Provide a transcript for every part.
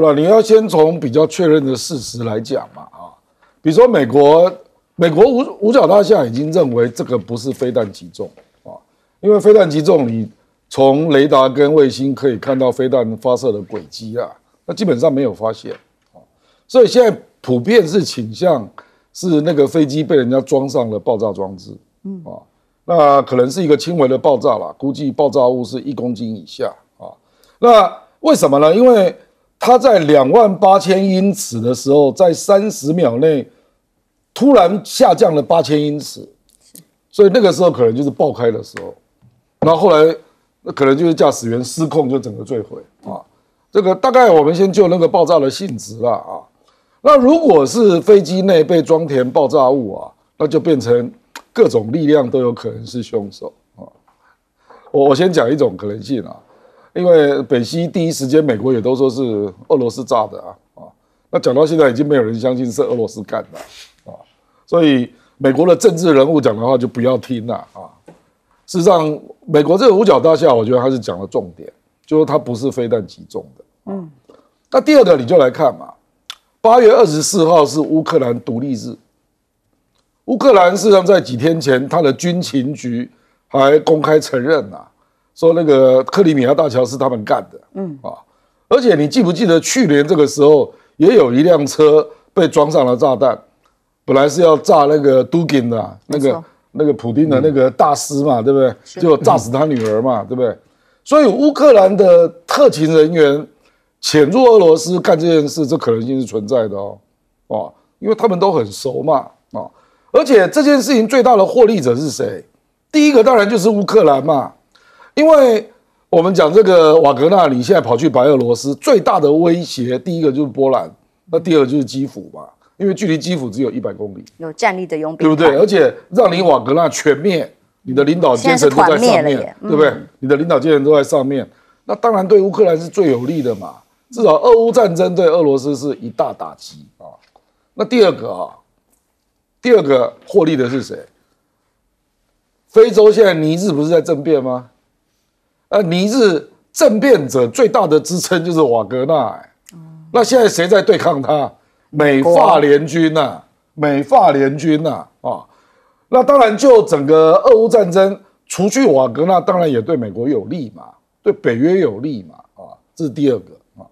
了，你要先从比较确认的事实来讲嘛，啊，比如说美国，美国五五角大厦已经认为这个不是飞弹击中啊，因为飞弹击中，你从雷达跟卫星可以看到飞弹发射的轨迹啊，那基本上没有发现啊，所以现在普遍是倾向是那个飞机被人家装上了爆炸装置，嗯啊，那可能是一个轻微的爆炸啦，估计爆炸物是一公斤以下啊，那为什么呢？因为它在两万八千英尺的时候，在三十秒内突然下降了八千英尺，所以那个时候可能就是爆开的时候。那后来，那可能就是驾驶员失控，就整个坠毁啊。这个大概我们先就那个爆炸的性质了啊。那如果是飞机内被装填爆炸物啊，那就变成各种力量都有可能是凶手啊。我我先讲一种可能性啊。因为北溪第一时间，美国也都说是俄罗斯炸的啊啊！那讲到现在，已经没有人相信是俄罗斯干的啊，所以美国的政治人物讲的话就不要听了啊。事实上，美国这个五角大厦，我觉得他是讲了重点，就是他不是飞弹击中的。嗯，那第二个你就来看嘛，八月二十四号是乌克兰独立日，乌克兰事实上在几天前，他的军情局还公开承认了。说那个克里米亚大桥是他们干的，嗯啊，而且你记不记得去年这个时候也有一辆车被装上了炸弹，本来是要炸那个杜金的，那个那个普丁的那个大师嘛，对不对？就炸死他女儿嘛，对不对？所以乌克兰的特勤人员潜入俄罗斯干这件事，这可能性是存在的哦，啊，因为他们都很熟嘛，啊，而且这件事情最大的获利者是谁？第一个当然就是乌克兰嘛。因为我们讲这个瓦格纳，你现在跑去白俄罗斯，最大的威胁，第一个就是波兰，那第二就是基辅嘛，因为距离基辅只有一百公里，有战力的佣兵，对不对？而且让你瓦格纳全灭，你的领导阶层都在上面，对不对？你的领导阶层都在上面，那当然对乌克兰是最有利的嘛。至少俄乌战争对俄罗斯是一大打击啊。那第二个啊，第二个获利的是谁？非洲现在尼日不是在政变吗？呃，尼日政变者最大的支撑就是瓦格纳，那现在谁在对抗他？美法联军呐，美法联军呐，啊，那当然就整个俄乌战争，除去瓦格纳，当然也对美国有利嘛，对北约有利嘛，啊，这是第二个啊，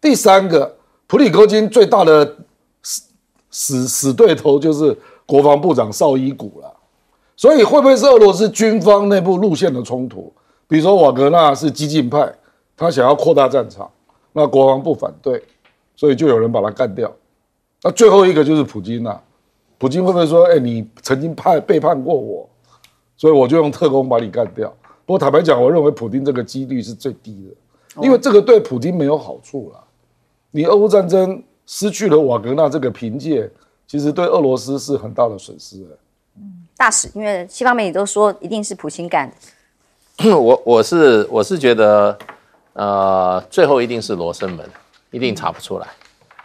第三个，普里戈金最大的死死死对头就是国防部长绍伊古了，所以会不会是俄罗斯军方内部路线的冲突？比如说瓦格纳是激进派，他想要扩大战场，那国王不反对，所以就有人把他干掉。那最后一个就是普京了，普京会不会说：“哎，你曾经叛背叛过我，所以我就用特工把你干掉？”不过坦白讲，我认为普京这个几率是最低的，因为这个对普京没有好处了。你俄乌战争失去了瓦格纳这个凭借，其实对俄罗斯是很大的损失嗯，大使，因为西方媒体都说一定是普京干的。我我是我是觉得，呃，最后一定是罗生门，一定查不出来，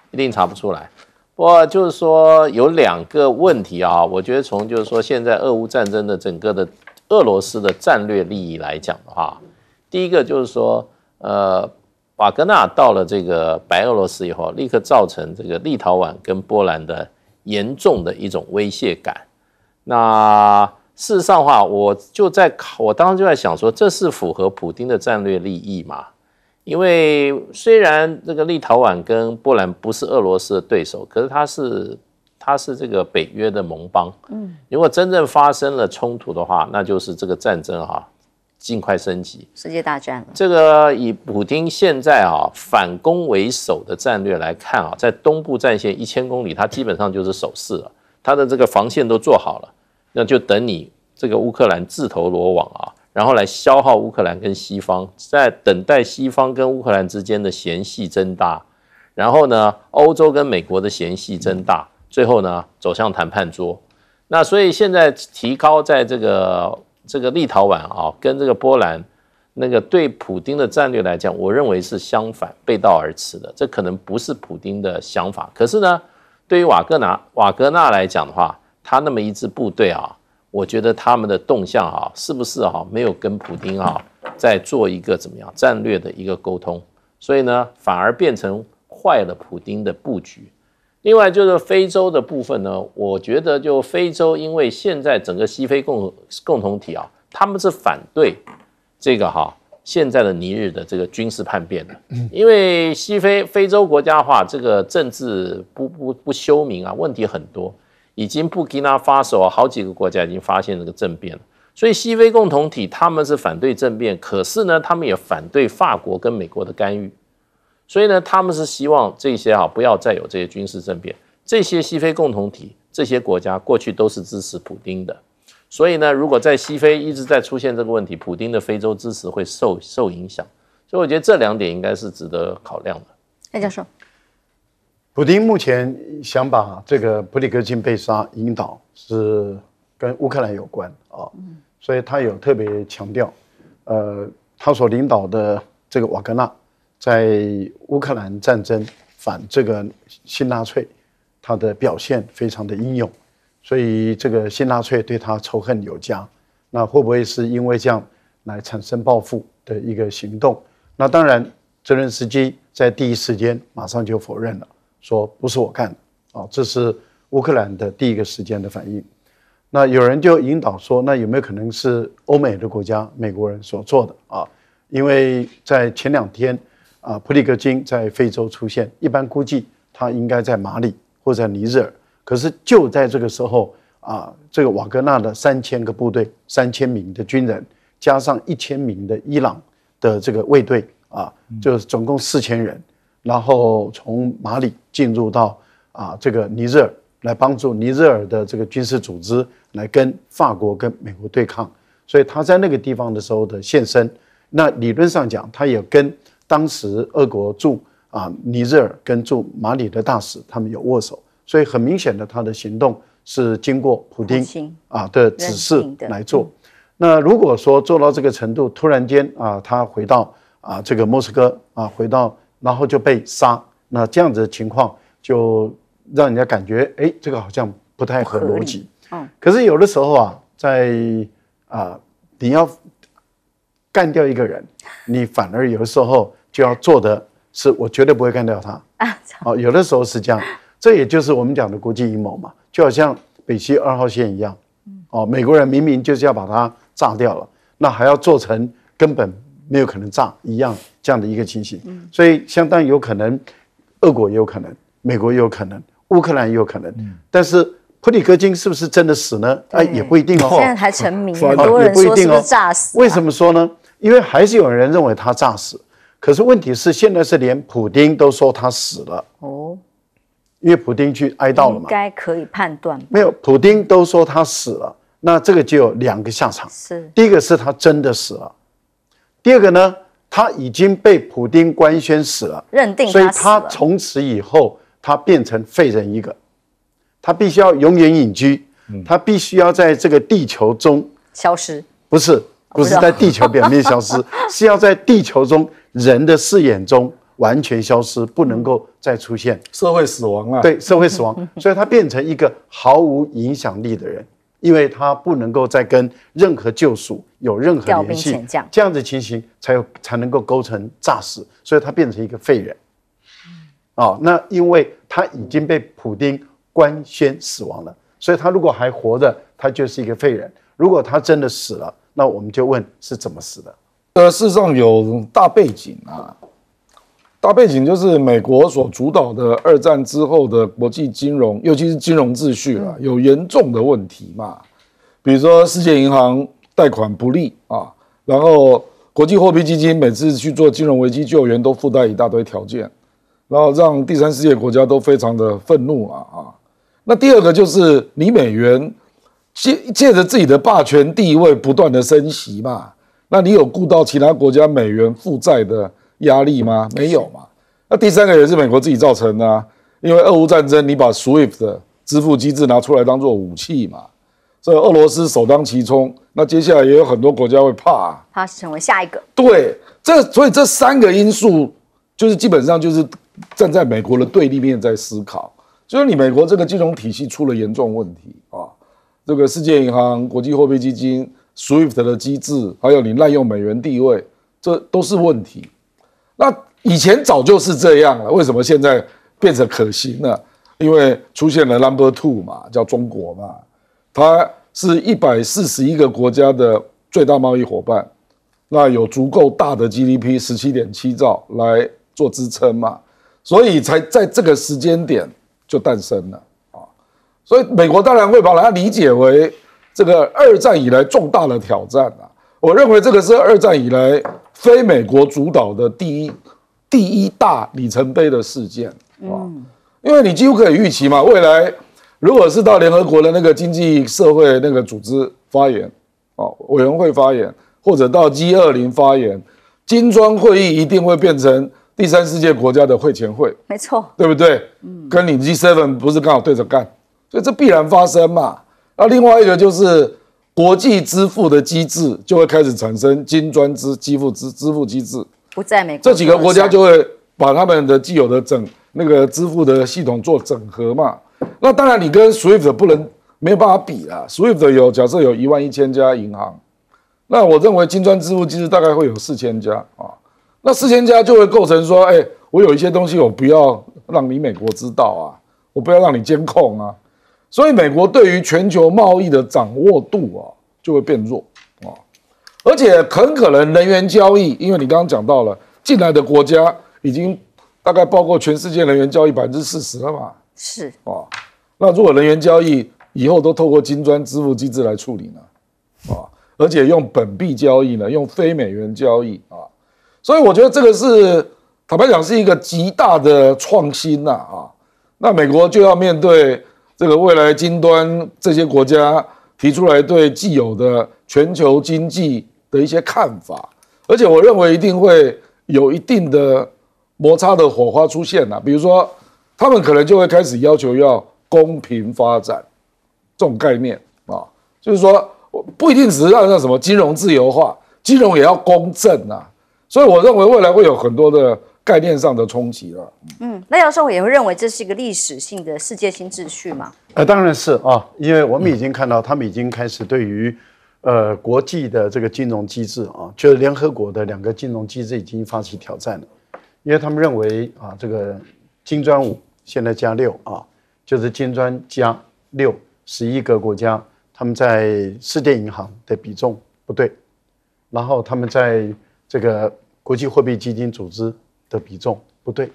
一定查不出来。不过就是说有两个问题啊，我觉得从就是说现在俄乌战争的整个的俄罗斯的战略利益来讲的话，第一个就是说，呃，瓦格纳到了这个白俄罗斯以后，立刻造成这个立陶宛跟波兰的严重的一种威胁感，那。事实上，话我就在考，我当时就在想说，这是符合普京的战略利益嘛？因为虽然这个立陶宛跟波兰不是俄罗斯的对手，可是他是他是这个北约的盟邦。嗯，如果真正发生了冲突的话，那就是这个战争啊，尽快升级，世界大战了。这个以普京现在啊反攻为首的战略来看啊，在东部战线一千公里，他基本上就是守势了，他的这个防线都做好了。那就等你这个乌克兰自投罗网啊，然后来消耗乌克兰跟西方，在等待西方跟乌克兰之间的嫌隙增大，然后呢，欧洲跟美国的嫌隙增大，最后呢走向谈判桌。那所以现在提高在这个这个立陶宛啊，跟这个波兰那个对普京的战略来讲，我认为是相反背道而驰的，这可能不是普京的想法。可是呢，对于瓦格纳瓦格纳来讲的话。他那么一支部队啊，我觉得他们的动向啊，是不是啊没有跟普京啊在做一个怎么样战略的一个沟通？所以呢，反而变成坏了普京的布局。另外就是非洲的部分呢，我觉得就非洲，因为现在整个西非共共同体啊，他们是反对这个哈现在的尼日的这个军事叛变的，因为西非非洲国家的话，这个政治不不不休明啊，问题很多。已经布基纳发索好几个国家已经发现这个政变了，所以西非共同体他们是反对政变，可是呢，他们也反对法国跟美国的干预，所以呢，他们是希望这些啊不要再有这些军事政变。这些西非共同体这些国家过去都是支持普京的，所以呢，如果在西非一直在出现这个问题，普丁的非洲支持会受受影响。所以我觉得这两点应该是值得考量的。艾教授。普京目前想把这个普里戈金被杀引导是跟乌克兰有关啊，所以他有特别强调，呃，他所领导的这个瓦格纳在乌克兰战争反这个新纳粹，他的表现非常的英勇，所以这个新纳粹对他仇恨有加，那会不会是因为这样来产生报复的一个行动？那当然，泽连斯基在第一时间马上就否认了。说不是我干的，啊，这是乌克兰的第一个事件的反应。那有人就引导说，那有没有可能是欧美的国家美国人所做的啊？因为在前两天啊，普里戈金在非洲出现，一般估计他应该在马里或者尼日尔。可是就在这个时候啊，这个瓦格纳的三千个部队，三千名的军人，加上一千名的伊朗的这个卫队啊，就是总共四千人。然后从马里进入到啊这个尼日尔，来帮助尼日尔的这个军事组织来跟法国跟美国对抗，所以他在那个地方的时候的现身，那理论上讲，他也跟当时俄国驻啊尼日尔跟驻马里的大使他们有握手，所以很明显的他的行动是经过普京啊的指示来做。那如果说做到这个程度，突然间啊他回到啊这个莫斯科啊回到。然后就被杀，那这样子的情况就让人家感觉，哎，这个好像不太合逻辑。嗯。可是有的时候啊，在啊，你要干掉一个人，你反而有的时候就要做的是，我绝对不会干掉他。啊，有的时候是这样，这也就是我们讲的国际阴谋嘛，就好像北溪二号线一样。嗯。哦，美国人明明就是要把它炸掉了，那还要做成根本没有可能炸一样。这样的一个情形，所以相当有可能，俄国也有可能，美国也有可能，乌克兰也有可能。但是普里戈金是不是真的死呢？哎，也不一定哦。现在还成名，很多人说是炸死。为什么说呢？因为还是有人认为他炸死。可是问题是，现在是连普丁都说他死了哦，因为普丁去哀悼了嘛。应该可以判断。没有，普丁都说他死了，那这个就有两个下场。是，第一个是他真的死了，第二个呢？他已经被普丁官宣死了，认定，所以他从此以后他变成废人一个，他必须要永远隐居，他必须要在这个地球中消失，不是不是在地球表面消失，是要在地球中人的视野中完全消失，不能够再出现，社会死亡啊，对，社会死亡，所以他变成一个毫无影响力的人。因为他不能够再跟任何救赎有任何联系，这样子情形才有才能够构成诈死，所以他变成一个废人。啊，那因为他已经被普丁官宣死亡了，所以他如果还活着，他就是一个废人；如果他真的死了，那我们就问是怎么死的。呃，事实上有大背景啊。大背景就是美国所主导的二战之后的国际金融，尤其是金融秩序啊，有严重的问题嘛？比如说世界银行贷款不利啊，然后国际货币基金每次去做金融危机救援都附带一大堆条件，然后让第三世界国家都非常的愤怒啊啊！那第二个就是你美元借借着自己的霸权地位不断的升息嘛？那你有顾到其他国家美元负债的？压力吗？没有嘛。那第三个也是美国自己造成的，因为俄乌战争，你把 SWIFT 支付机制拿出来当做武器嘛，这俄罗斯首当其冲。那接下来也有很多国家会怕，怕成为下一个。对，这所以这三个因素就是基本上就是站在美国的对立面在思考，就是你美国这个金融体系出了严重问题啊，这个世界银行、国际货币基金、SWIFT 的机制，还有你滥用美元地位，这都是问题。那以前早就是这样了，为什么现在变成可行了？因为出现了 Number Two 嘛，叫中国嘛，它是一百四十一个国家的最大贸易伙伴，那有足够大的 GDP，十七点七兆来做支撑嘛，所以才在这个时间点就诞生了啊。所以美国当然会把它理解为这个二战以来重大的挑战啊。我认为这个是二战以来。非美国主导的第一第一大里程碑的事件啊，因为你几乎可以预期嘛，未来如果是到联合国的那个经济社会那个组织发言啊，委员会发言或者到 g 二零发言，金砖会议一定会变成第三世界国家的会前会，没错，对不对？嗯，跟 g seven 不是刚好对着干，所以这必然发生嘛。那另外一个就是。国际支付的机制就会开始产生金砖支支付支支付机制，不在美国这几个国家就会把他们的既有的整那个支付的系统做整合嘛。那当然，你跟 Swift 不能没有办法比啊。Swift 有假设有一万一千家银行，那我认为金砖支付机制大概会有四千家啊。那四千家就会构成说，哎，我有一些东西我不要让你美国知道啊，我不要让你监控啊。所以，美国对于全球贸易的掌握度啊，就会变弱啊，而且很可能人员交易，因为你刚刚讲到了，进来的国家已经大概包括全世界人员交易百分之四十了嘛，是啊，那如果人员交易以后都透过金砖支付机制来处理呢，啊，而且用本币交易呢，用非美元交易啊，所以我觉得这个是坦白讲是一个极大的创新呐啊，那美国就要面对。这个未来金砖这些国家提出来对既有的全球经济的一些看法，而且我认为一定会有一定的摩擦的火花出现呐。比如说，他们可能就会开始要求要公平发展这种概念啊，就是说不一定只是按照什么金融自由化，金融也要公正啊。所以我认为未来会有很多的。概念上的冲击了。嗯，那教授也会认为这是一个历史性的世界新秩序嘛？呃，当然是啊，因为我们已经看到他们已经开始对于，呃，国际的这个金融机制啊，就是联合国的两个金融机制已经发起挑战了，因为他们认为啊，这个金砖五现在加六啊，就是金砖加六十一个国家，他们在世界银行的比重不对，然后他们在这个国际货币基金组织。的比重不对，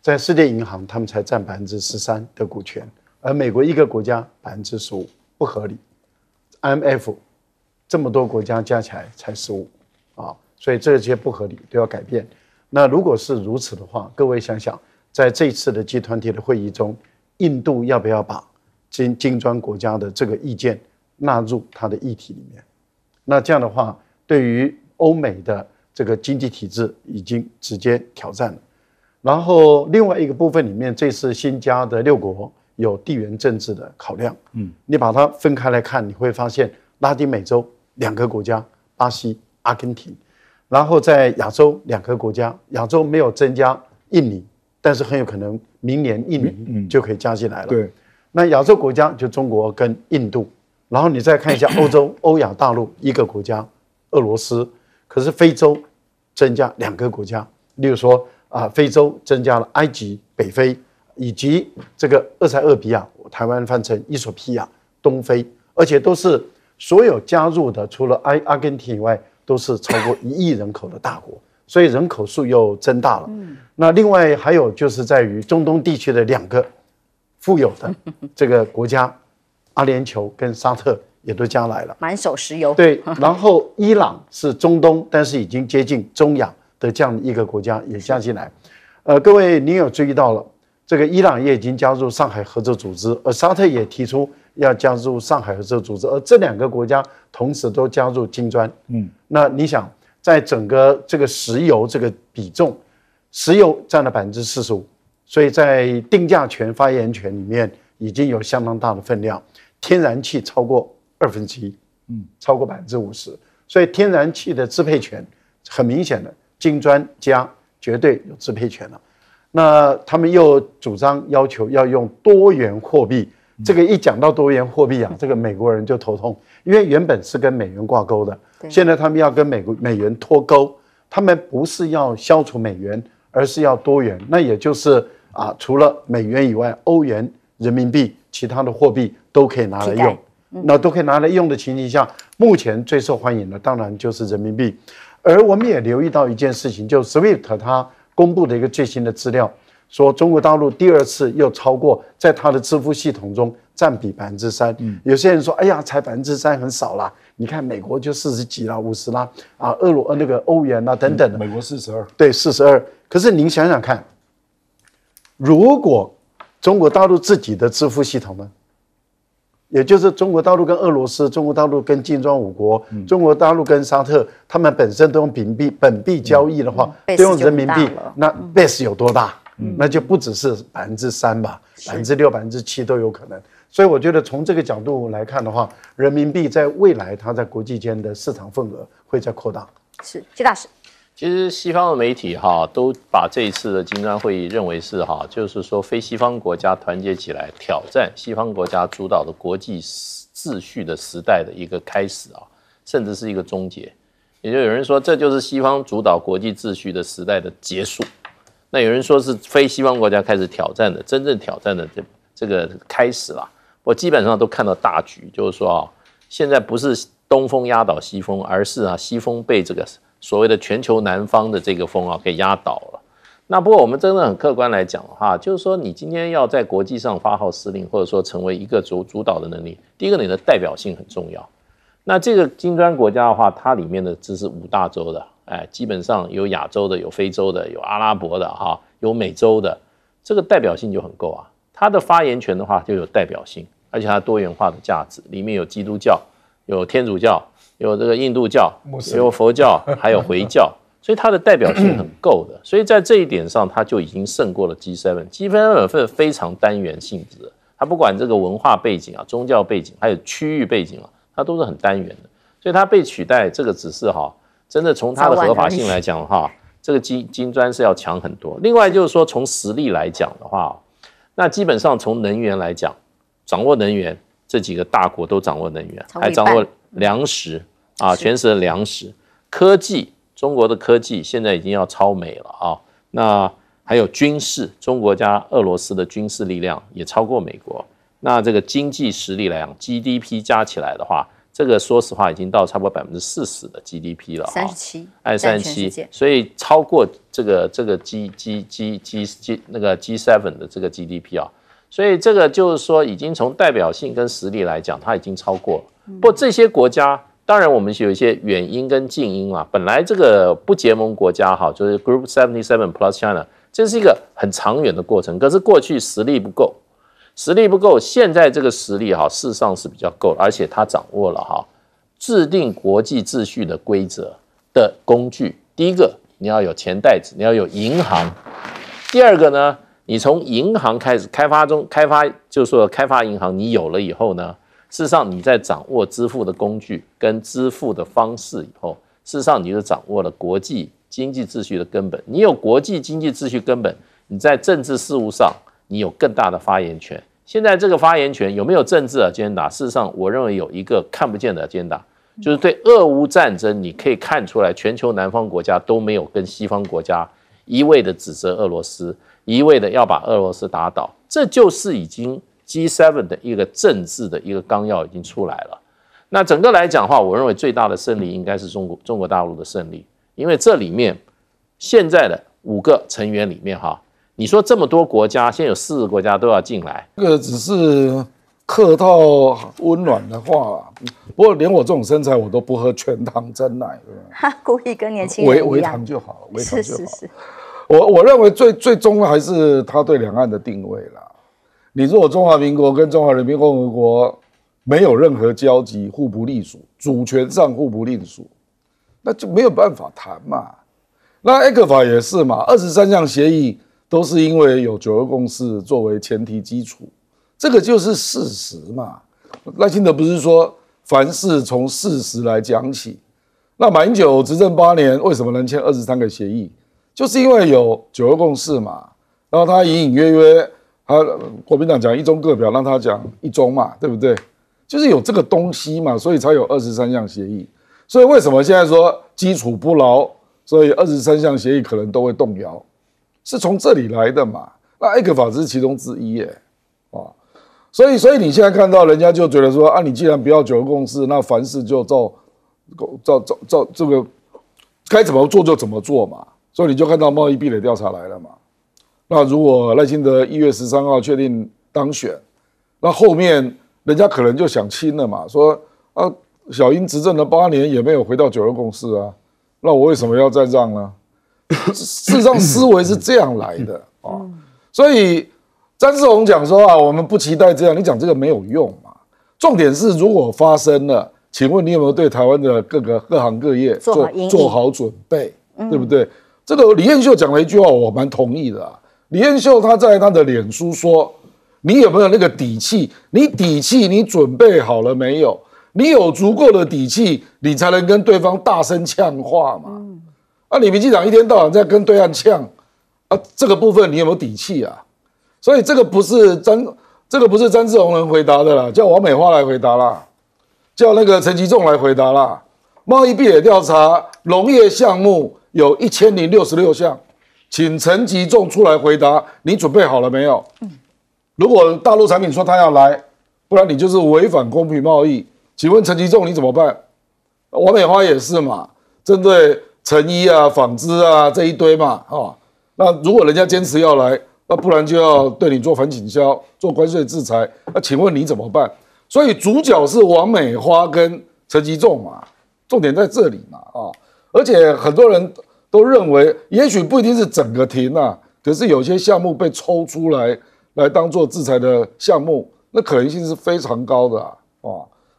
在世界银行，他们才占百分之十三的股权，而美国一个国家百分之十五不合理，MF 这么多国家加起来才十五啊，所以这些不合理都要改变。那如果是如此的话，各位想想，在这次的集团体的会议中，印度要不要把金金砖国家的这个意见纳入他的议题里面？那这样的话，对于欧美的。这个经济体制已经直接挑战了，然后另外一个部分里面，这次新加的六国有地缘政治的考量。嗯，你把它分开来看，你会发现拉丁美洲两个国家，巴西、阿根廷，然后在亚洲两个国家，亚洲没有增加印尼，但是很有可能明年印尼就可以加进来了。对，那亚洲国家就中国跟印度，然后你再看一下欧洲 欧亚大陆一个国家，俄罗斯，可是非洲。增加两个国家，例如说啊，非洲增加了埃及、北非以及这个厄塞俄比亚，台湾翻成伊索比亚，东非，而且都是所有加入的，除了埃阿根廷以外，都是超过一亿人口的大国，所以人口数又增大了。那另外还有就是在于中东地区的两个富有的这个国家，阿联酋跟沙特。也都加来了，满手石油。对，然后伊朗是中东，但是已经接近中亚的这样一个国家也加进来。呃，各位您有注意到了，这个伊朗也已经加入上海合作组织，而沙特也提出要加入上海合作组织，而这两个国家同时都加入金砖。嗯，那你想，在整个这个石油这个比重，石油占了百分之四十五，所以在定价权、发言权里面已经有相当大的分量。天然气超过。二分之一，嗯，超过百分之五十，所以天然气的支配权很明显的金砖加绝对有支配权了。那他们又主张要求要用多元货币，这个一讲到多元货币啊，这个美国人就头痛，因为原本是跟美元挂钩的，现在他们要跟美国美元脱钩，他们不是要消除美元，而是要多元。那也就是啊，除了美元以外，欧元、人民币、其他的货币都可以拿来用。那都可以拿来用的情形下，目前最受欢迎的当然就是人民币。而我们也留意到一件事情，就 SWIFT 它公布的一个最新的资料，说中国大陆第二次又超过，在它的支付系统中占比百分之三。嗯，有些人说，哎呀，才百分之三很少啦。你看美国就四十几啦，五十啦，啊，俄罗那个欧元啊等等的。美国四十二。对，四十二。可是您想想看，如果中国大陆自己的支付系统呢？也就是中国大陆跟俄罗斯、中国大陆跟金砖五国、中国大陆跟沙特，他们本身都用本币交易的话，都用人民币，那 base 有多大？那就不只是百分之三吧，百分之六、百分之七都有可能。所以我觉得从这个角度来看的话，人民币在未来它在国际间的市场份额会在扩大。是，纪大使。其实西方的媒体哈都把这一次的金砖会议认为是哈，就是说非西方国家团结起来挑战西方国家主导的国际秩序的时代的一个开始啊，甚至是一个终结。也就有人说这就是西方主导国际秩序的时代的结束，那有人说是非西方国家开始挑战的真正挑战的这这个开始了。我基本上都看到大局，就是说啊，现在不是东风压倒西风，而是啊西风被这个。所谓的全球南方的这个风啊，给压倒了。那不过我们真的很客观来讲的话，就是说你今天要在国际上发号施令，或者说成为一个主主导的能力，第一个你的代表性很重要。那这个金砖国家的话，它里面的这是五大洲的，哎，基本上有亚洲的，有非洲的，有阿拉伯的哈，有美洲的，这个代表性就很够啊。它的发言权的话就有代表性，而且它多元化的价值，里面有基督教，有天主教。有这个印度教，有佛教，还有回 教，所以它的代表性很够的。所以在这一点上，它就已经胜过了 G7。G7 本身非常单元性质，它不管这个文化背景啊、宗教背景，还有区域背景啊，它都是很单元的。所以它被取代，这个只是哈，真的从它的合法性来讲哈，这个金金砖是要强很多。另外就是说，从实力来讲的话，那基本上从能源来讲，掌握能源这几个大国都掌握能源，还掌握粮食。啊，全是粮食科技，中国的科技现在已经要超美了啊。那还有军事，中国加俄罗斯的军事力量也超过美国。那这个经济实力来讲，GDP 加起来的话，这个说实话已经到差不多百分之四十的 GDP 了，三十七二三七，所以超过这个这个 G G G G G 那个 G seven 的这个 GDP 啊。所以这个就是说，已经从代表性跟实力来讲，它已经超过了。不过这些国家。当然，我们有一些远因跟近因啦。本来这个不结盟国家哈，就是 Group Seventy Seven Plus China，这是一个很长远的过程。可是过去实力不够，实力不够，现在这个实力哈，事实上是比较够，而且它掌握了哈，制定国际秩序的规则的工具。第一个，你要有钱袋子，你要有银行；第二个呢，你从银行开始开发中开发，就说开发银行，你有了以后呢。事实上，你在掌握支付的工具跟支付的方式以后，事实上你就掌握了国际经济秩序的根本。你有国际经济秩序根本，你在政治事务上你有更大的发言权。现在这个发言权有没有政治的尖打，事实上我认为有一个看不见的尖打，就是对俄乌战争，你可以看出来，全球南方国家都没有跟西方国家一味的指责俄罗斯，一味的要把俄罗斯打倒，这就是已经。G7 的一个政治的一个纲要已经出来了，那整个来讲的话，我认为最大的胜利应该是中国中国大陆的胜利，因为这里面现在的五个成员里面，哈，你说这么多国家，现在有四个国家都要进来，这个只是客套温暖的话。不过连我这种身材，我都不喝全糖真奶的，故意跟年轻人。维维糖就好，了，维糖就好。是是是，我我认为最最终还是他对两岸的定位了。你如果中华民国跟中华人民共和国没有任何交集，互不隶属，主权上互不隶属，那就没有办法谈嘛。那《埃克法》也是嘛，二十三项协议都是因为有九二共识作为前提基础，这个就是事实嘛。赖清德不是说凡事从事实来讲起？那马英九执政八年为什么能签二十三个协议？就是因为有九二共识嘛。然后他隐隐约约。啊，国民党讲一中各表，让他讲一中嘛，对不对？就是有这个东西嘛，所以才有二十三项协议。所以为什么现在说基础不牢，所以二十三项协议可能都会动摇，是从这里来的嘛。那艾克法是其中之一耶，啊，所以所以你现在看到人家就觉得说，啊，你既然不要九二共识，那凡事就照，照照照这个该怎么做就怎么做嘛。所以你就看到贸易壁垒调查来了嘛。那如果赖清德一月十三号确定当选，那后面人家可能就想清了嘛，说啊，小英执政了八年也没有回到九二共识啊，那我为什么要再让呢？事实上思维是这样来的 啊，所以张志宏讲说啊，我们不期待这样，你讲这个没有用嘛。重点是如果发生了，请问你有没有对台湾的各个各行各业做好做好准备，对不对？这个李彦秀讲了一句话，我蛮同意的。李彦秀他在他的脸书说：“你有没有那个底气？你底气？你准备好了没有？你有足够的底气，你才能跟对方大声呛话嘛。”啊，李民局长一天到晚在跟对岸呛啊，这个部分你有没有底气啊？所以这个不是詹，这个不是詹志荣能回答的啦，叫王美花来回答啦，叫那个陈吉仲来回答啦。贸易壁垒调查，农业项目有一千零六十六项。请陈吉仲出来回答，你准备好了没有？嗯，如果大陆产品说他要来，不然你就是违反公平贸易。请问陈吉仲，你怎么办？王美花也是嘛，针对成衣啊、纺织啊这一堆嘛，哈，那如果人家坚持要来，那不然就要对你做反倾销、做关税制裁。那请问你怎么办？所以主角是王美花跟陈吉仲嘛，重点在这里嘛，啊，而且很多人。都认为，也许不一定是整个停啊，可是有些项目被抽出来，来当做制裁的项目，那可能性是非常高的啊。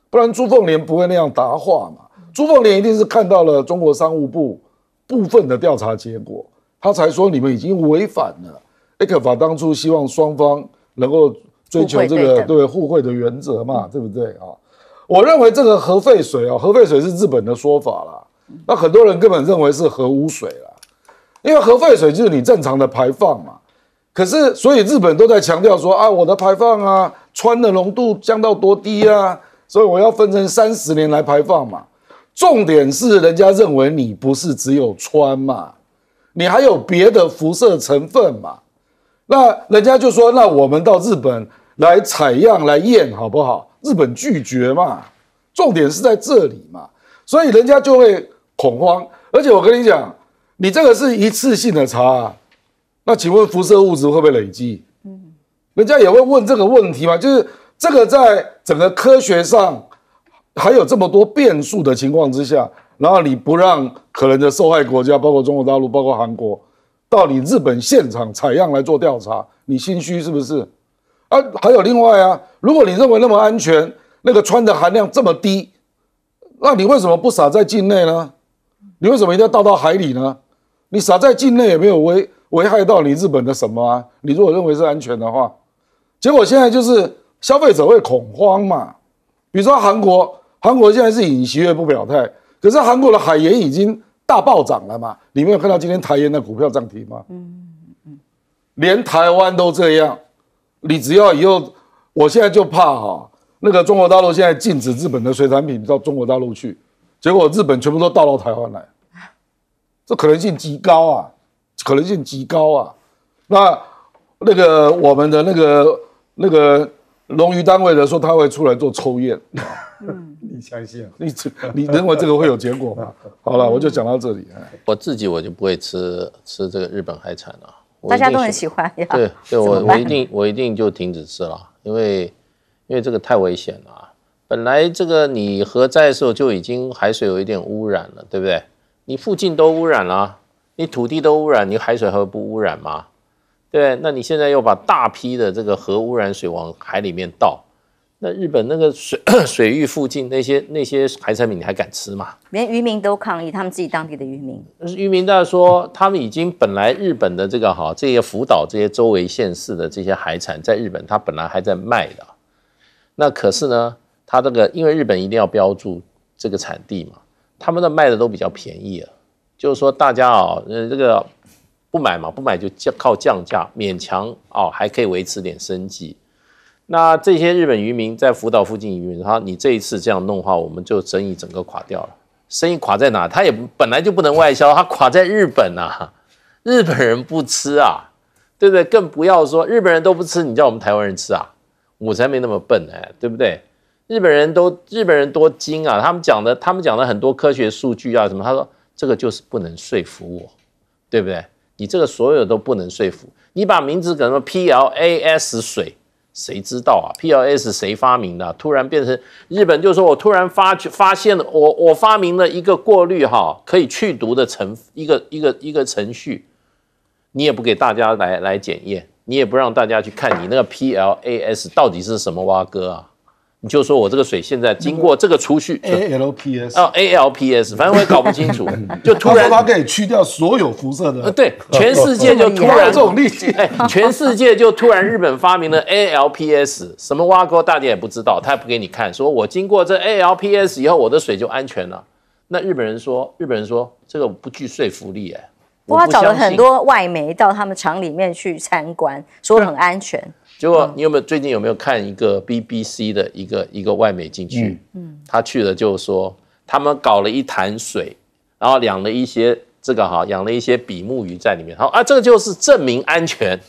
不然朱凤莲不会那样答话嘛。朱凤莲一定是看到了中国商务部部分的调查结果，他才说你们已经违反了。A 克法当初希望双方能够追求这个对互惠的原则嘛，对不对啊？我认为这个核废水哦，核废水是日本的说法了。那很多人根本认为是核污水了，因为核废水就是你正常的排放嘛。可是，所以日本都在强调说啊，我的排放啊，氚的浓度降到多低啊，所以我要分成三十年来排放嘛。重点是人家认为你不是只有氚嘛，你还有别的辐射成分嘛。那人家就说，那我们到日本来采样来验好不好？日本拒绝嘛。重点是在这里嘛，所以人家就会。恐慌，而且我跟你讲，你这个是一次性的查，那请问辐射物质会不会累积？嗯，人家也会问这个问题嘛，就是这个在整个科学上还有这么多变数的情况之下，然后你不让可能的受害国家，包括中国大陆，包括韩国，到你日本现场采样来做调查，你心虚是不是？啊，还有另外啊，如果你认为那么安全，那个氚的含量这么低，那你为什么不撒在境内呢？你为什么一定要倒到海里呢？你撒在境内也没有危危害到你日本的什么啊？你如果认为是安全的话，结果现在就是消费者会恐慌嘛。比如说韩国，韩国现在是尹锡悦不表态，可是韩国的海盐已经大暴涨了嘛。你没有看到今天台盐的股票涨停吗？嗯嗯，连台湾都这样，你只要以后，我现在就怕哈，那个中国大陆现在禁止日本的水产品到中国大陆去。结果日本全部都到到台湾来，这可能性极高啊，可能性极高啊。那那个我们的那个那个龙鱼单位的说他会出来做抽验。嗯，你相信？你你认为这个会有结果吗？好了，我就讲到这里。我自己我就不会吃吃这个日本海产了。大家都很喜欢呀。对，对我我一定我一定就停止吃了，因为因为这个太危险了。本来这个你核在的时候就已经海水有一点污染了，对不对？你附近都污染了，你土地都污染，你海水还会不污染吗？对，那你现在又把大批的这个核污染水往海里面倒，那日本那个水 水域附近那些那些海产品，你还敢吃吗？连渔民都抗议，他们自己当地的渔民，渔民在说，他们已经本来日本的这个哈这些福岛这些周围县市的这些海产，在日本它本来还在卖的，那可是呢？他这个，因为日本一定要标注这个产地嘛，他们的卖的都比较便宜了，就是说大家啊，呃，这个不买嘛，不买就降靠降价，勉强哦，还可以维持点生计。那这些日本渔民在福岛附近渔民，他说：“你这一次这样弄的话，我们就生意整个垮掉了。生意垮在哪？他也本来就不能外销，他垮在日本呐，日本人不吃啊，对不对？更不要说日本人都不吃，你叫我们台湾人吃啊？我才没那么笨哎，对不对？”日本人都日本人多精啊！他们讲的他们讲的很多科学数据啊，什么？他说这个就是不能说服我，对不对？你这个所有都不能说服。你把名字改成 P L A S 水，谁知道啊？P L S 谁发明的？突然变成日本，就说我突然发发现，了，我我发明了一个过滤哈，可以去毒的程一个一个一个程序，你也不给大家来来检验，你也不让大家去看你那个 P L A S 到底是什么蛙哥啊？你就说我这个水现在经过这个出去 ALPS 哦 ALPS，反正我也搞不清楚，就突然他可以去掉所有辐射的，呃对，全世界就突然这种力气，哎，全世界就突然日本发明了 ALPS，什么挖沟大家也不知道，他也不给你看，说我经过这 ALPS 以后我的水就安全了，那日本人说日本人说这个不具说服力哎，他找了很多外媒到他们厂里面去参观，说很安全。结果你有没有最近有没有看一个 BBC 的一个一个外媒进去？嗯，他去了就说他们搞了一潭水，然后养了一些这个哈，养了一些比目鱼在里面。好啊，这个就是证明安全，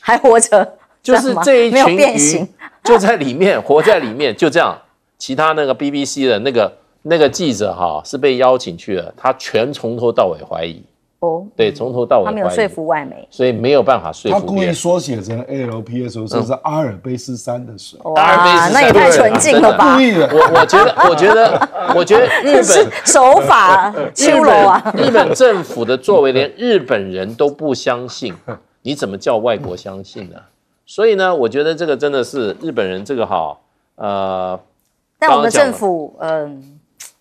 还活着，就是这一群鱼就在里面 活在里面，就这样。其他那个 BBC 的那个那个记者哈是被邀请去了，他全从头到尾怀疑。哦，对，从头到尾他没有说服外媒，所以没有办法说服。他故意缩写成 Alps，说是阿尔卑斯山的水。哇，那也太纯净了吧！故意的，我我觉得，我觉得，我觉得日本手法 粗鲁啊！日本政府的作为连日本人都不相信，你怎么叫外国相信呢？所以呢，我觉得这个真的是日本人这个哈，呃，但我们政府嗯。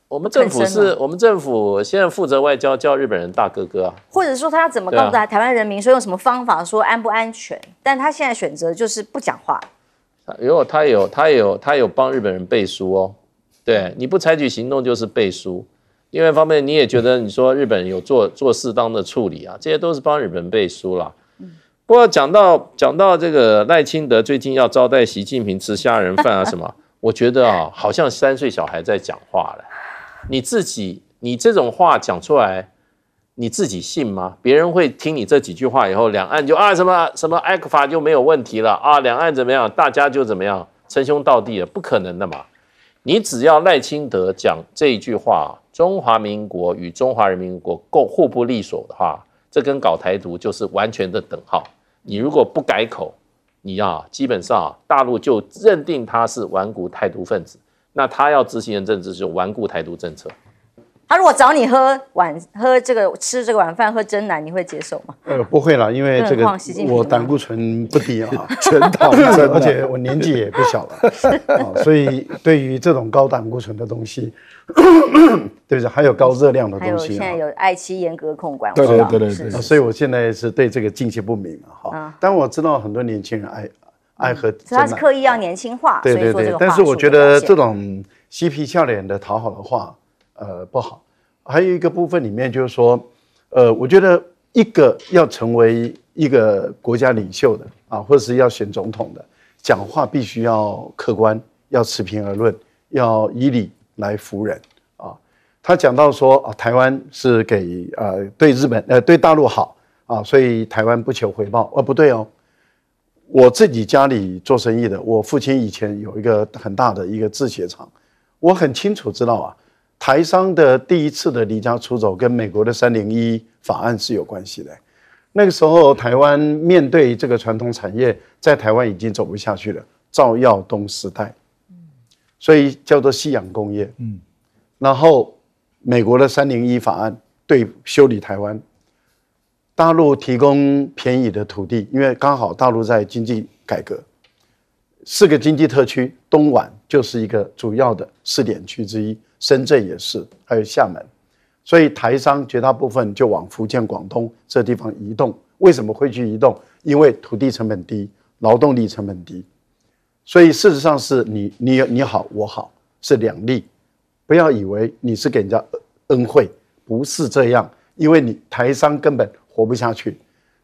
我们政府是我们政府现在负责外交，叫日本人大哥哥啊，或者说他要怎么告诉大家台湾人民说用什么方法说安不安全？但他现在选择就是不讲话。如果他有他有他有帮日本人背书哦，对，你不采取行动就是背书。另外一方面，你也觉得你说日本有做做适当的处理啊，这些都是帮日本背书啦。不过讲到讲到这个赖清德最近要招待习近平吃虾仁饭啊什么，我觉得啊，好像三岁小孩在讲话了。你自己，你这种话讲出来，你自己信吗？别人会听你这几句话以后，两岸就啊什么什么《艾克法》就没有问题了啊？两岸怎么样，大家就怎么样称兄道弟了？不可能的嘛！你只要赖清德讲这一句话，中华民国与中华人民共互不利索的话，这跟搞台独就是完全的等号。你如果不改口，你啊，基本上大陆就认定他是顽固台独分子。那他要执行的政治是顽固台独政策。他如果找你喝晚喝这个吃这个晚饭喝真奶，你会接受吗？呃，不会了，因为这个我胆固醇不低啊，全套 而且我年纪也不小了，所以对于这种高胆固醇的东西，对，还有高热量的东西，现在有爱奇艺严格控管，对对对对，所以我现在是对这个兴趣不明嘛哈。但我知道很多年轻人爱。爱和所以他是刻意要年轻化，对对对。但是我觉得这种嬉皮笑脸的讨好的话，呃，不好。还有一个部分里面就是说，呃，我觉得一个要成为一个国家领袖的啊，或是要选总统的，讲话必须要客观，要持平而论，要以理来服人啊。他讲到说啊，台湾是给呃对日本呃对大陆好啊，所以台湾不求回报。啊，不对哦。我自己家里做生意的，我父亲以前有一个很大的一个制鞋厂，我很清楚知道啊，台商的第一次的离家出走跟美国的三零一法案是有关系的。那个时候，台湾面对这个传统产业在台湾已经走不下去了，赵耀东时代，嗯，所以叫做夕阳工业，嗯，然后美国的三零一法案对修理台湾。大陆提供便宜的土地，因为刚好大陆在经济改革，四个经济特区，东莞就是一个主要的试点区之一，深圳也是，还有厦门，所以台商绝大部分就往福建、广东这地方移动。为什么会去移动？因为土地成本低，劳动力成本低，所以事实上是你你你好，我好是两利。不要以为你是给人家恩恩惠，不是这样，因为你台商根本。活不下去，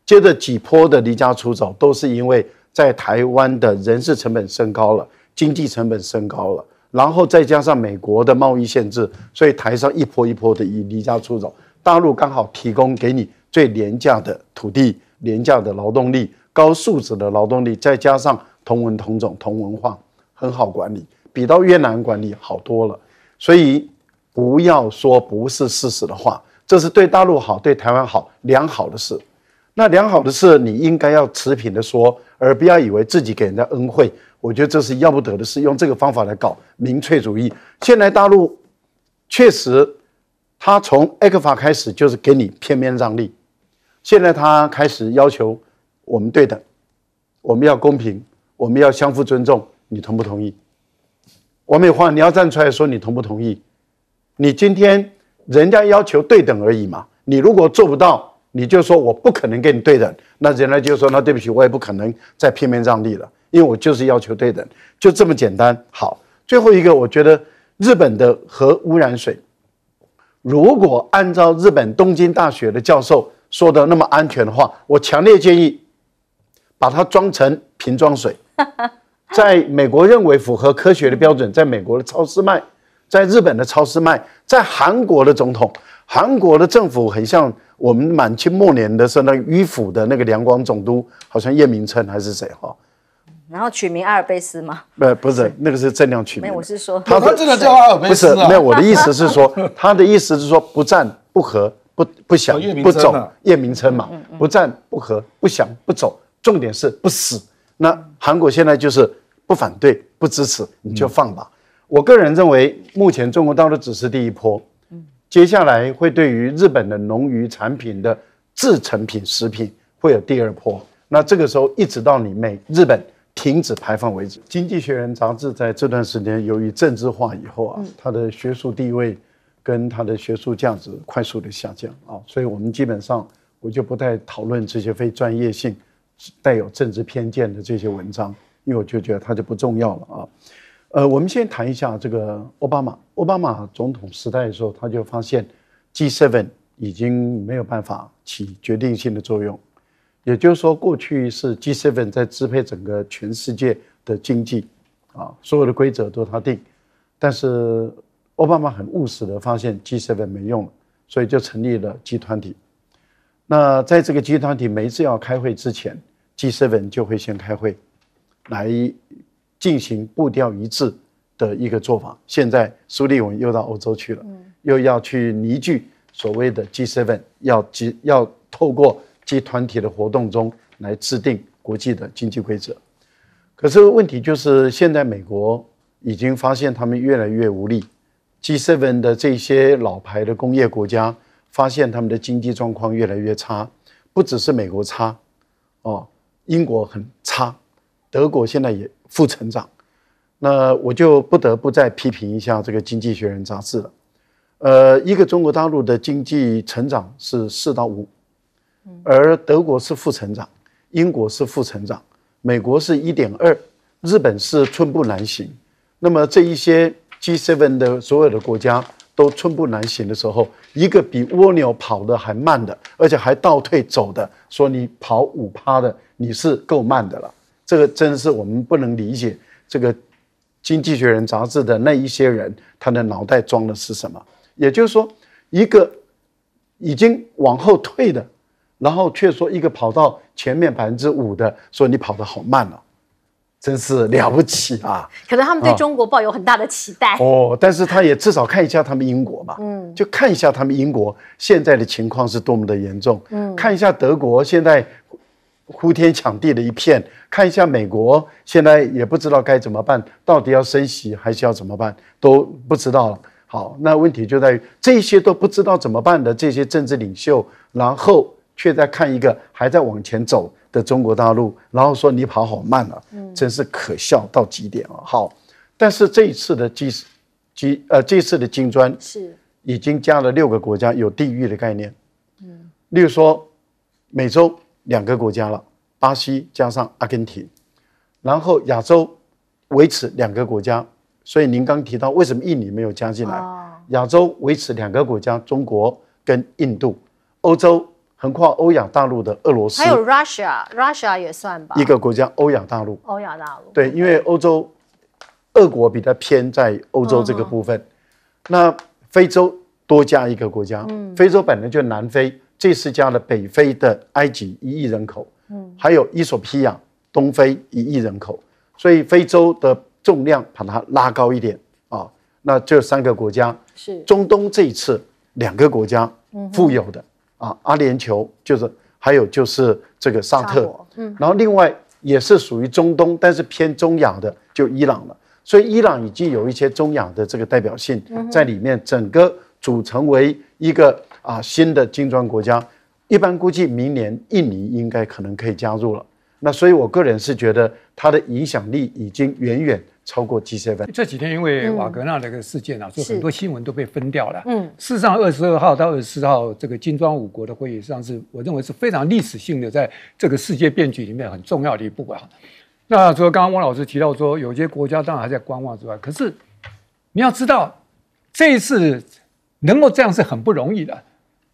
接着几波的离家出走，都是因为在台湾的人事成本升高了，经济成本升高了，然后再加上美国的贸易限制，所以台商一波一波的离离家出走，大陆刚好提供给你最廉价的土地、廉价的劳动力、高素质的劳动力，再加上同文同种同文化，很好管理，比到越南管理好多了，所以不要说不是事实的话。这是对大陆好、对台湾好、良好的事。那良好的事，你应该要持平的说，而不要以为自己给人家恩惠。我觉得这是要不得的事，用这个方法来搞民粹主义。现在大陆确实，他从《埃克法》开始就是给你片面让利，现在他开始要求我们对等，我们要公平，我们要相互尊重。你同不同意？王美花，你要站出来说你同不同意？你今天？人家要求对等而已嘛，你如果做不到，你就说我不可能跟你对等。那人家就说那对不起，我也不可能再片面让利了，因为我就是要求对等，就这么简单。好，最后一个，我觉得日本的核污染水，如果按照日本东京大学的教授说的那么安全的话，我强烈建议把它装成瓶装水，在美国认为符合科学的标准，在美国的超市卖。在日本的超市卖，在韩国的总统，韩国的政府很像我们满清末年的时候那迂腐的那个两广总督，好像叶明琛还是谁哈？然后取名阿尔卑斯吗？呃，不是，那个是郑亮取名。没有，我是说，他真的叫阿尔卑斯啊？不是，没有，我的意思是说，他的意思是说不战不和不不降不走叶明琛嘛，不战不和不降不走，重点是不死。那韩国现在就是不反对不支持，你就放吧。我个人认为，目前中国到的只是第一波，嗯，接下来会对于日本的农渔产品的制成品食品会有第二波。那这个时候，一直到你美日本停止排放为止，《经济学人》杂志在这段时间由于政治化以后啊，它的学术地位跟它的学术价值快速的下降啊，所以我们基本上我就不再讨论这些非专业性、带有政治偏见的这些文章，因为我就觉得它就不重要了啊。呃，我们先谈一下这个奥巴马。奥巴马总统时代的时候，他就发现 G7 已经没有办法起决定性的作用，也就是说，过去是 G7 在支配整个全世界的经济，啊，所有的规则都他定。但是奥巴马很务实的发现 G7 没用了，所以就成立了集团体。那在这个集团体每次要开会之前，G7 就会先开会来。进行步调一致的一个做法。现在苏立文又到欧洲去了，又要去凝聚所谓的 G7，要集要透过集团体的活动中来制定国际的经济规则。可是问题就是，现在美国已经发现他们越来越无力，G7 的这些老牌的工业国家发现他们的经济状况越来越差，不只是美国差，哦，英国很差。德国现在也负成长，那我就不得不再批评一下这个《经济学人》杂志了。呃，一个中国大陆的经济成长是四到五，而德国是负成长，英国是负成长，美国是一点二，日本是寸步难行。那么这一些 G seven 的所有的国家都寸步难行的时候，一个比蜗牛跑的还慢的，而且还倒退走的，说你跑五趴的，你是够慢的了。这个真是我们不能理解，这个《经济学人》杂志的那一些人，他的脑袋装的是什么？也就是说，一个已经往后退的，然后却说一个跑到前面百分之五的，说你跑得好慢了，真是了不起啊！可能他们对中国抱有很大的期待哦。但是他也至少看一下他们英国吧，嗯，就看一下他们英国现在的情况是多么的严重，嗯，看一下德国现在。呼天抢地的一片，看一下美国现在也不知道该怎么办，到底要升息还是要怎么办都不知道了。好，那问题就在于这些都不知道怎么办的这些政治领袖，然后却在看一个还在往前走的中国大陆，然后说你跑好慢了，真是可笑到极点了。好，但是这一次的金金呃，这次的金砖是已经加了六个国家，有地域的概念，嗯，例如说美洲。两个国家了，巴西加上阿根廷，然后亚洲维持两个国家，所以您刚提到为什么印尼没有加进来？亚洲维持两个国家，中国跟印度，欧洲横跨欧亚大陆的俄罗斯，还有 Russia，Russia 也算吧？一个国家，欧亚大陆，欧亚大陆，对，因为欧洲俄国比较偏在欧洲这个部分，那非洲多加一个国家，非洲本来就南非。这是加了北非的埃及一亿人口，嗯，还有伊索匹比亚东非一亿人口，所以非洲的重量把它拉高一点啊。那这三个国家是中东这一次两个国家富有的啊，阿联酋就是，还有就是这个沙特，嗯，然后另外也是属于中东，但是偏中亚的就伊朗了，所以伊朗已经有一些中亚的这个代表性在里面，整个组成为一个。啊，新的金砖国家，一般估计明年印尼应该可能可以加入了。那所以，我个人是觉得它的影响力已经远远超过 G7。这几天因为瓦格纳那个事件啊，就很多新闻都被封掉了。嗯，事实上，二十二号到二十四号这个金砖五国的会议，上是我认为是非常历史性的，在这个世界变局里面很重要的一步啊。那除了刚刚汪老师提到说，有些国家当然还在观望之外，可是你要知道，这一次能够这样是很不容易的。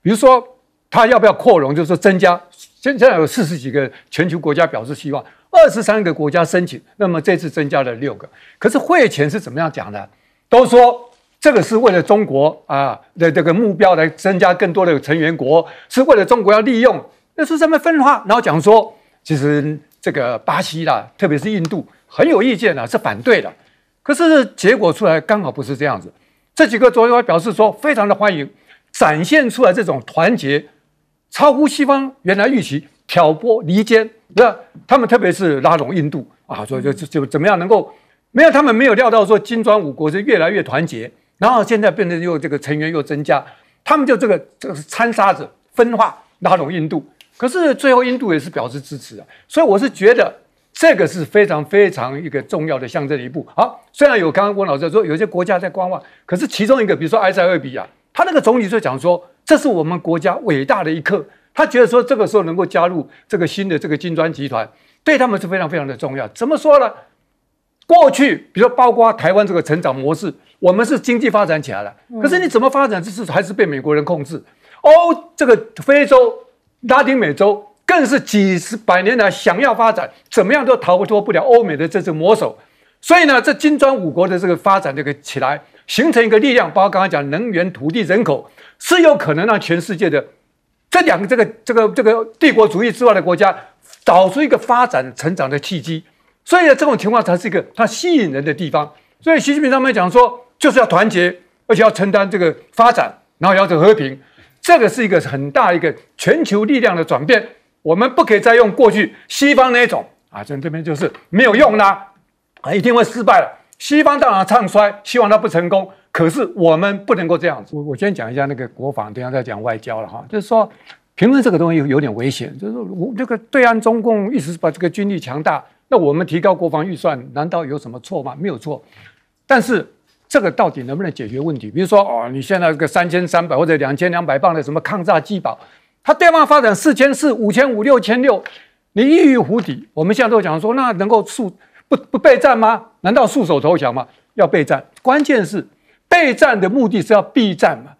比如说，他要不要扩容，就是增加。现在有四十几个全球国家表示希望，二十三个国家申请，那么这次增加了六个。可是会前是怎么样讲的？都说这个是为了中国啊的这个目标来增加更多的成员国，是为了中国要利用。那是什么分化，然后讲说，其实这个巴西啦，特别是印度很有意见啦，是反对的。可是结果出来刚好不是这样子，这几个主要表示说非常的欢迎。展现出来这种团结，超乎西方原来预期，挑拨离间，那他们特别是拉拢印度啊，所以就就怎么样能够，没有他们没有料到说金砖五国是越来越团结，然后现在变成又这个成员又增加，他们就这个这个是掺沙子、分化、拉拢印度，可是最后印度也是表示支持啊，所以我是觉得这个是非常非常一个重要的向这一步。好，虽然有刚刚温老师说有些国家在观望，可是其中一个比如说埃塞俄比亚。他那个总理就讲说，这是我们国家伟大的一刻。他觉得说，这个时候能够加入这个新的这个金砖集团，对他们是非常非常的重要。怎么说呢？过去，比如说包括台湾这个成长模式，我们是经济发展起来了，可是你怎么发展，这是还是被美国人控制。欧这个非洲、拉丁美洲更是几十百年来想要发展，怎么样都逃脱不了欧美的这只魔手。所以呢，这金砖五国的这个发展这个起来。形成一个力量，包括刚才讲能源、土地、人口，是有可能让全世界的这两个这个这个这个帝国主义之外的国家，找出一个发展成长的契机。所以呢，这种情况才是一个它吸引人的地方。所以习近平上面讲说，就是要团结，而且要承担这个发展，然后要求和平。这个是一个很大一个全球力量的转变。我们不可以再用过去西方那种啊，这这边就是没有用啦，一定会失败了。西方当然唱衰，希望它不成功。可是我们不能够这样子。我我先讲一下那个国防，等下再讲外交了哈。就是说，评论这个东西有点危险。就是我这个对岸中共一直是把这个军力强大，那我们提高国防预算难道有什么错吗？没有错。但是这个到底能不能解决问题？比如说哦，你现在这个三千三百或者两千两百磅的什么抗炸机堡，它对岸发展四千四、五千五、六千六，你一遇湖底，我们现在都讲说那能够树。不不备战吗？难道束手投降吗？要备战，关键是备战的目的是要避战吗？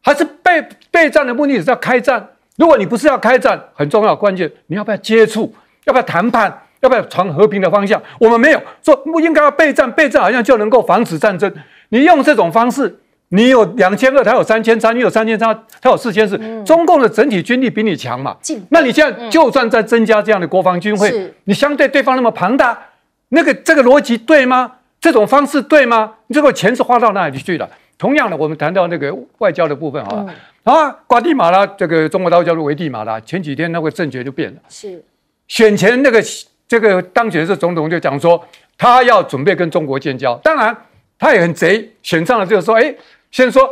还是备备战的目的是要开战？如果你不是要开战，很重要关键，你要不要接触？要不要谈判？要不要朝和平的方向？我们没有说应该要备战，备战好像就能够防止战争。你用这种方式，你有两千二，他有三千三，你有三千三，他有四千四，中共的整体军力比你强嘛？那你现在就算在增加这样的国防军会，你相对对方那么庞大。那个这个逻辑对吗？这种方式对吗？这个钱是花到哪里去了？同样的，我们谈到那个外交的部分，好了，啊，瓜地马拉这个中国陆叫的维地马拉前几天那个政权就变了，是选前那个这个当选是总统就讲说他要准备跟中国建交，当然他也很贼，选上了就是说，哎，先说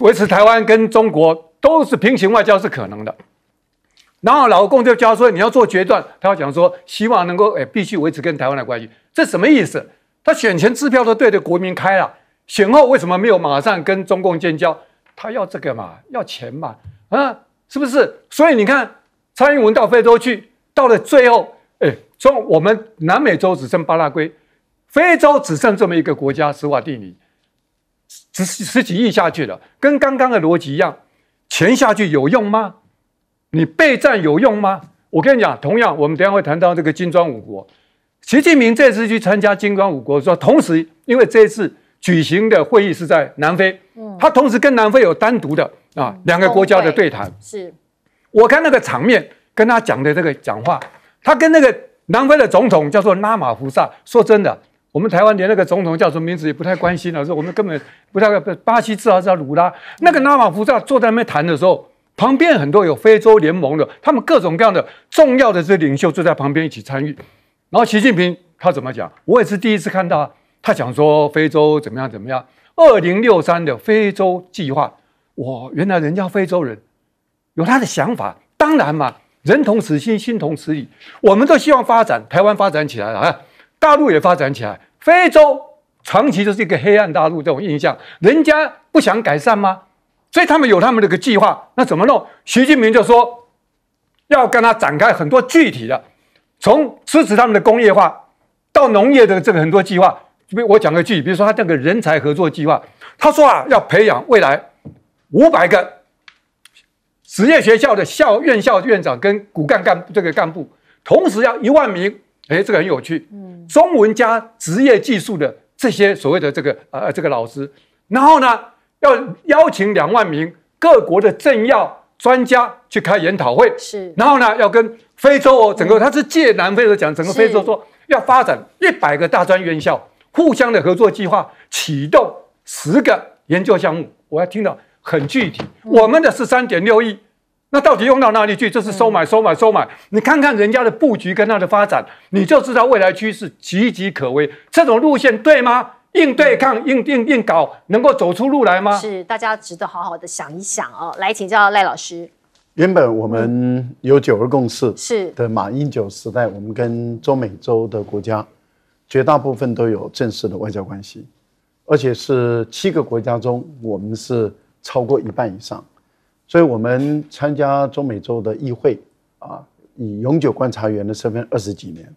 维持台湾跟中国都是平行外交是可能的。然后老共就教说：“你要做决断。”他要讲说：“希望能够诶，必须维持跟台湾的关系。”这什么意思？他选前支票都对着国民开了，选后为什么没有马上跟中共建交？他要这个嘛？要钱嘛？啊，是不是？所以你看，蔡英文到非洲去，到了最后，诶，从我们南美洲只剩巴拉圭，非洲只剩这么一个国家——斯瓦蒂尼，十十几亿下去了，跟刚刚的逻辑一样，钱下去有用吗？你备战有用吗？我跟你讲，同样，我们等下会谈到这个金砖五国。习近平这次去参加金砖五国，说同时，因为这次举行的会议是在南非，嗯，他同时跟南非有单独的啊两个国家的对谈。是，我看那个场面，跟他讲的这个讲话，他跟那个南非的总统叫做拉马福萨。说真的，我们台湾连那个总统叫什么名字也不太关心了，说我们根本不太不巴西至少是卢拉，那个拉马福萨坐在那边谈的时候。旁边很多有非洲联盟的，他们各种各样的重要的这些领袖就在旁边一起参与。然后习近平他怎么讲？我也是第一次看到，他讲说非洲怎么样怎么样，二零六三的非洲计划。哇，原来人家非洲人有他的想法。当然嘛，人同此心，心同此理，我们都希望发展。台湾发展起来了，大陆也发展起来。非洲长期就是一个黑暗大陆这种印象，人家不想改善吗？所以他们有他们的个计划，那怎么弄？徐近明就说要跟他展开很多具体的，从支持他们的工业化到农业的这个很多计划。比如我讲个具体，比如说他那个人才合作计划，他说啊，要培养未来五百个职业学校的校院校院长跟骨干干这个干部，同时要一万名。哎，这个很有趣。中文加职业技术的这些所谓的这个呃这个老师，然后呢？要邀请两万名各国的政要、专家去开研讨会，是。然后呢，要跟非洲哦，整个他是借南非的讲，整个非洲说要发展一百个大专院校，互相的合作计划启动十个研究项目。我要听到很具体。我们的是三点六亿，那到底用到哪里去？就是收买、收买、收买。你看看人家的布局跟他的发展，你就知道未来趋势岌岌可危。这种路线对吗？硬对抗、硬硬硬搞，能够走出路来吗？是大家值得好好的想一想哦。来请教赖老师。原本我们有九二共识，是的，马英九时代，我们跟中美洲的国家绝大部分都有正式的外交关系，而且是七个国家中，我们是超过一半以上。所以，我们参加中美洲的议会啊，以永久观察员的身份二十几年，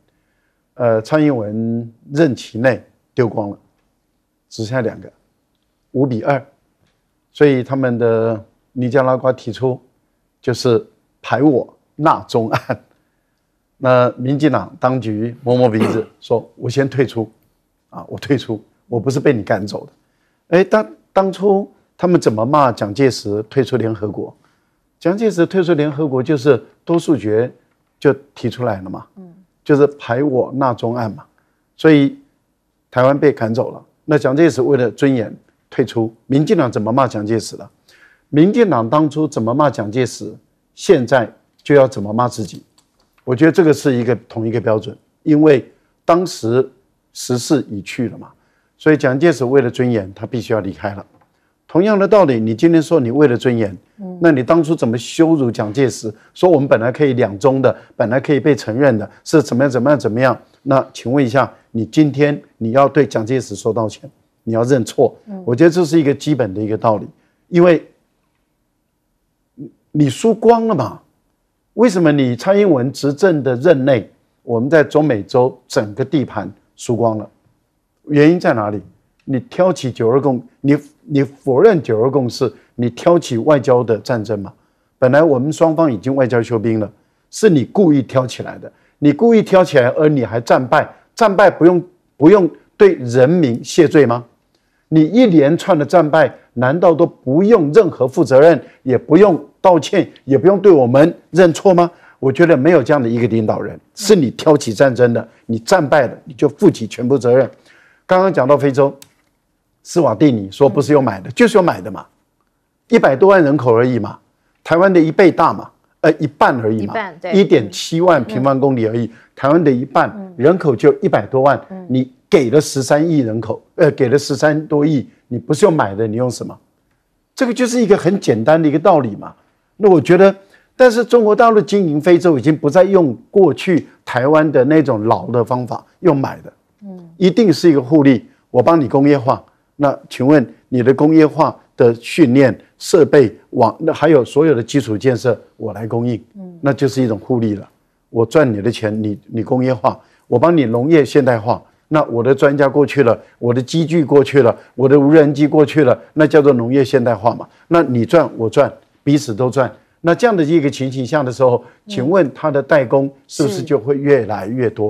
呃，蔡英文任期内丢光了。只剩下两个，五比二，所以他们的尼加拉瓜提出就是排我纳中案，那民进党当局摸摸鼻子说：“我先退出啊，我退出，我不是被你赶走的。”哎，当当初他们怎么骂蒋介石退出联合国？蒋介石退出联合国就是多数决就提出来了嘛，嗯，就是排我纳中案嘛，所以台湾被赶走了。那蒋介石为了尊严退出民进党，怎么骂蒋介石了？民进党当初怎么骂蒋介石，现在就要怎么骂自己。我觉得这个是一个同一个标准，因为当时时势已去了嘛，所以蒋介石为了尊严，他必须要离开了。同样的道理，你今天说你为了尊严，那你当初怎么羞辱蒋介石？说我们本来可以两中的，本来可以被承认的，是怎么样怎么样怎么样？那请问一下。你今天你要对蒋介石说道歉，你要认错。我觉得这是一个基本的一个道理，因为你输光了嘛。为什么你蔡英文执政的任内，我们在中美洲整个地盘输光了？原因在哪里？你挑起九二共，你你否认九二共识，你挑起外交的战争嘛？本来我们双方已经外交休兵了，是你故意挑起来的，你故意挑起来，而你还战败。战败不用不用对人民谢罪吗？你一连串的战败难道都不用任何负责任，也不用道歉，也不用对我们认错吗？我觉得没有这样的一个领导人，是你挑起战争的，你战败了你就负起全部责任。刚刚讲到非洲，斯瓦蒂尼说不是要买的，就是要买的嘛，一百多万人口而已嘛，台湾的一倍大嘛。呃，一半而已，嘛，一点七万平方公里而已，台湾的一半人口就一百多万，你给了十三亿人口，呃，给了十三多亿，你不是用买的，你用什么？这个就是一个很简单的一个道理嘛。那我觉得，但是中国大陆经营非洲已经不再用过去台湾的那种老的方法用买的，嗯，一定是一个互利，我帮你工业化，那请问你的工业化的训练？设备网，还有所有的基础建设，我来供应，嗯，那就是一种互利了。我赚你的钱，你你工业化，我帮你农业现代化，那我的专家过去了，我的机具过去了，我的无人机过去了，那叫做农业现代化嘛。那你赚我赚，彼此都赚。那这样的一个情形下的时候，请问他的代工是不是就会越来越多？